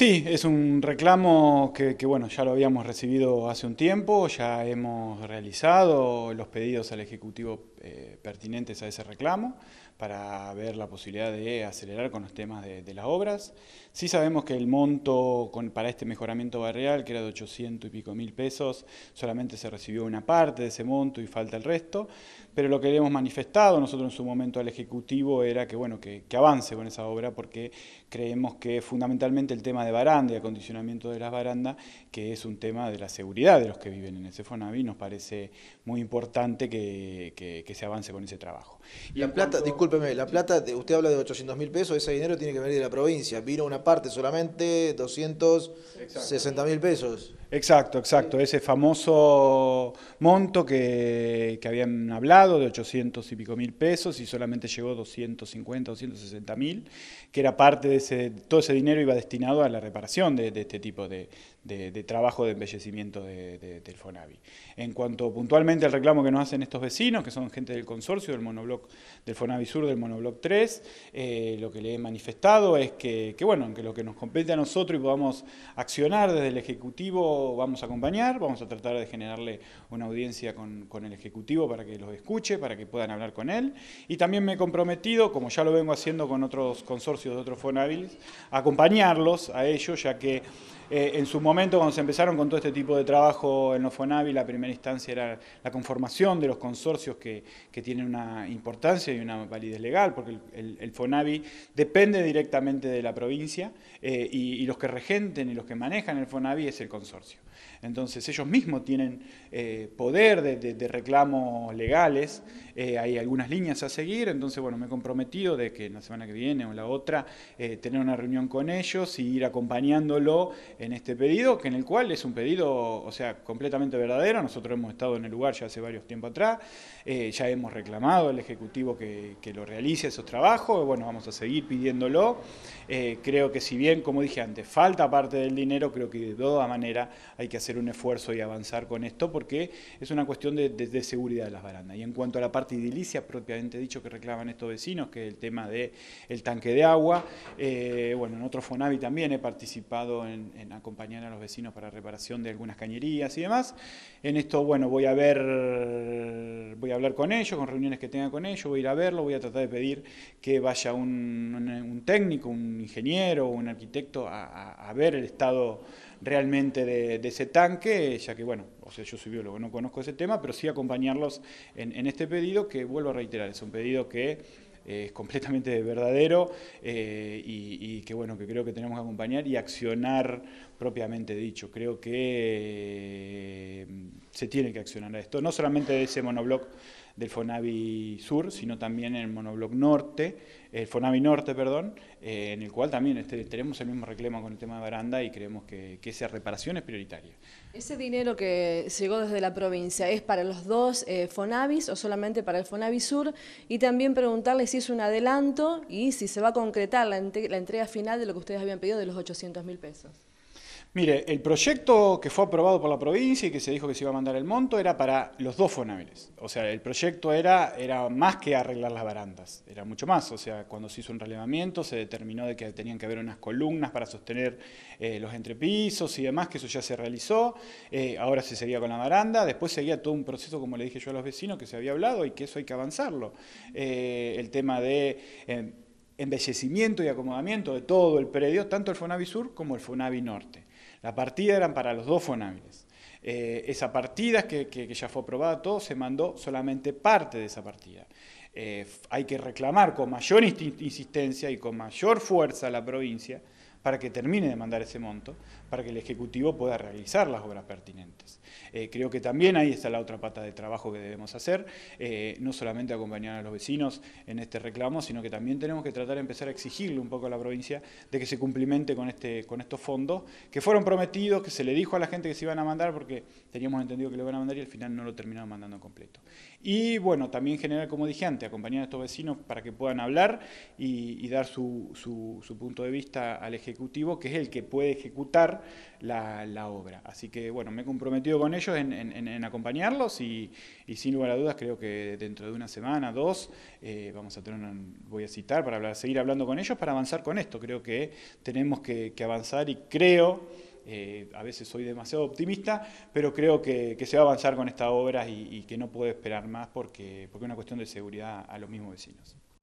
Sí, es un reclamo que, bueno, ya lo habíamos recibido hace un tiempo, ya hemos realizado los pedidos al Ejecutivo eh, pertinentes a ese reclamo para ver la posibilidad de acelerar con los temas de, las obras. Sí sabemos que el monto con, para este mejoramiento barrial, que era de 800 y pico mil pesos, solamente se recibió una parte de ese monto y falta el resto, pero lo que hemos manifestado nosotros en su momento al Ejecutivo era que, bueno, que, avance con esa obra porque creemos que fundamentalmente el tema de baranda y acondicionamiento de las barandas, que es un tema de la seguridad de los que viven en ese Fonavi, nos parece muy importante que se avance con ese trabajo. Y la plata, discúlpeme, la plata, usted habla de 800 mil pesos, ese dinero tiene que venir de la provincia. Vino una parte solamente, 260 mil pesos. Exacto, exacto. Ese famoso monto que, habían hablado de 800 y pico mil pesos y solamente llegó 250, 260 mil, que era parte de ese, todo ese dinero iba destinado a la reparación de, este tipo de, trabajo de embellecimiento del Fonavi. En cuanto puntualmente al reclamo que nos hacen estos vecinos, que son gente del consorcio del monobloc del Fonavi Sur, del monobloc 3, eh, lo que le he manifestado es que, que, bueno, que lo que nos compete a nosotros y podamos accionar desde el Ejecutivo vamos a acompañar, vamos a tratar de generarle una audiencia con, el Ejecutivo para que los escuche, para que puedan hablar con él. Y también me he comprometido, como ya lo vengo haciendo con otros consorcios de otros fonáviles acompañarlos a ellos, ya que eh, en su momento, cuando se empezaron con todo este tipo de trabajo en los FONAVI, la primera instancia era la conformación de los consorcios que, tienen una importancia y una validez legal, porque el, FONAVI depende directamente de la provincia eh, y, y los que regenten y los que manejan el FONAVI es el consorcio. Entonces ellos mismos tienen eh, poder de, reclamos legales, eh, hay algunas líneas a seguir, entonces bueno, me he comprometido de que la semana que viene o la otra eh, tener una reunión con ellos y ir acompañándolo en este pedido, que en el cual es un pedido, o sea, completamente verdadero, nosotros hemos estado en el lugar ya hace varios tiempos atrás, ya hemos reclamado al Ejecutivo que, que, lo realice esos trabajos, bueno, vamos a seguir pidiéndolo, creo que si bien, como dije antes, falta parte del dinero, creo que de toda manera hay que hacer un esfuerzo y avanzar con esto porque es una cuestión de, seguridad de las barandas. Y en cuanto a la parte edilicia propiamente dicho que reclaman estos vecinos, que es el tema del el tanque de agua, eh, bueno, en otro Fonavi también he participado en, acompañar a los vecinos para reparación de algunas cañerías y demás. En esto, bueno, voy a ver, voy a hablar con ellos, con reuniones que tenga con ellos, voy a ir a verlo, voy a tratar de pedir que vaya un, técnico, un ingeniero, un arquitecto a ver el estado realmente de, ese tanque, ya que, bueno, o sea, yo soy biólogo, no conozco ese tema, pero sí acompañarlos en, este pedido que, vuelvo a reiterar, es un pedido que eh, es completamente verdadero eh, y, que bueno, que creo que tenemos que acompañar y accionar propiamente dicho. Creo que se tiene que accionar a esto, no solamente de ese monobloc del Fonavi Sur, sino también en el monobloc Norte, el Fonavi Norte, perdón, eh, en el cual también este, tenemos el mismo reclamo con el tema de baranda y creemos que, esa reparación es prioritaria. ¿Ese dinero que llegó desde la provincia es para los dos eh, Fonavis o solamente para el Fonavi Sur? Y también preguntarle si es un adelanto y si se va a concretar la, la entrega final de lo que ustedes habían pedido de los 800 mil pesos. Mire, el proyecto que fue aprobado por la provincia y que se dijo que se iba a mandar el monto era para los dos fonaviles. O sea, el proyecto era, era más que arreglar las barandas, era mucho más. O sea, cuando se hizo un relevamiento se determinó de que tenían que haber unas columnas para sostener eh, los entrepisos y demás, que eso ya se realizó. Eh, ahora se seguía con la baranda. Después seguía todo un proceso, como le dije yo a los vecinos, que se había hablado y que eso hay que avanzarlo. Eh, el tema de embellecimiento y acomodamiento de todo el predio, tanto el Fonavi Sur como el Fonavi Norte. La partida eran para los dos fonables. Eh, esa partida que, ya fue aprobada, todo se mandó solamente parte de esa partida. Eh, hay que reclamar con mayor insistencia y con mayor fuerza a la provincia para que termine de mandar ese monto, para que el Ejecutivo pueda realizar las obras pertinentes. Eh, creo que también ahí está la otra pata de trabajo que debemos hacer, eh, no solamente acompañar a los vecinos en este reclamo, sino que también tenemos que tratar de empezar a exigirle un poco a la provincia de que se cumplimente con, este, con estos fondos que fueron prometidos, que se le dijo a la gente que se iban a mandar porque teníamos entendido que lo iban a mandar y al final no lo terminaron mandando completo. Y bueno, también generar, como dije antes, acompañar a estos vecinos para que puedan hablar y, dar su punto de vista al Ejecutivo ejecutivo que es el que puede ejecutar la, obra. Así que bueno, me he comprometido con ellos en, acompañarlos y, sin lugar a dudas creo que dentro de una semana, dos, eh, vamos a tener una, voy a citar para seguir hablando con ellos para avanzar con esto. Creo que tenemos que, avanzar y creo... Eh, a veces soy demasiado optimista, pero creo que, se va a avanzar con esta obra y, que no puedo esperar más porque, porque es una cuestión de seguridad a los mismos vecinos.